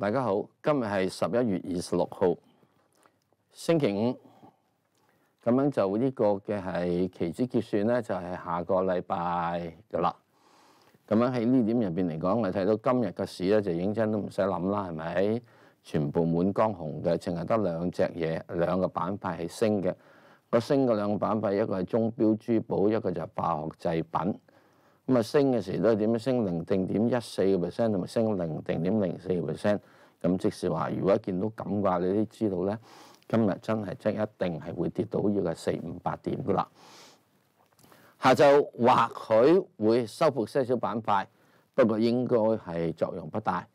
大家好，今日系十一月二十六号，星期五，咁样就呢个嘅系期指结算咧，就系下个礼拜嘅啦。咁样喺呢点入边嚟讲，我睇到今日嘅市咧就认真都唔使谂啦，系咪？全部满江红嘅，净系得两只嘢，两个板块系升嘅。个升嘅两个板块，一个系钟表珠宝，一个就系化学制品。咁啊，升嘅時都係點樣升零定點一四個 percent，同埋升零定點零四個 percent。咁即使話如果見到咁話，你都知道咧，今日真係即一定係會跌到要嘅四五百點噶啦。下晝或許會收復些少板塊，不過應該係作用不大。